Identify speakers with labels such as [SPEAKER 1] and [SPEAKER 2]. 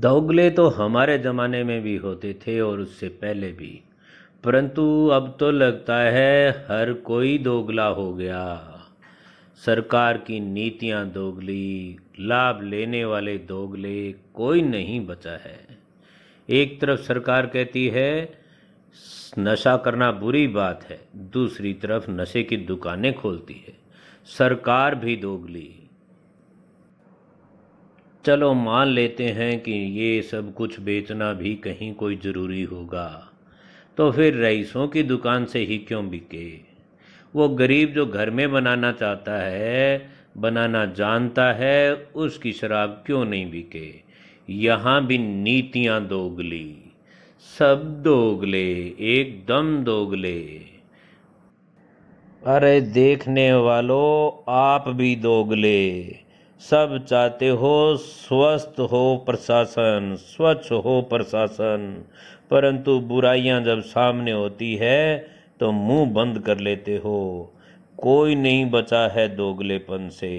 [SPEAKER 1] दोगले तो हमारे ज़माने में भी होते थे और उससे पहले भी परंतु अब तो लगता है हर कोई दोगला हो गया सरकार की नीतियां दोगली लाभ लेने वाले दोगले कोई नहीं बचा है एक तरफ सरकार कहती है नशा करना बुरी बात है दूसरी तरफ नशे की दुकानें खोलती है सरकार भी दोगली चलो मान लेते हैं कि ये सब कुछ बेचना भी कहीं कोई ज़रूरी होगा तो फिर रईसों की दुकान से ही क्यों बिके वो गरीब जो घर में बनाना चाहता है बनाना जानता है उसकी शराब क्यों नहीं बिके यहाँ भी नीतियाँ दोगली सब दोगले एकदम दोगले अरे देखने वालों आप भी दोगले सब चाहते हो स्वस्थ हो प्रशासन स्वच्छ हो प्रशासन परंतु बुराइयां जब सामने होती है तो मुंह बंद कर लेते हो कोई नहीं बचा है दोगलेपन से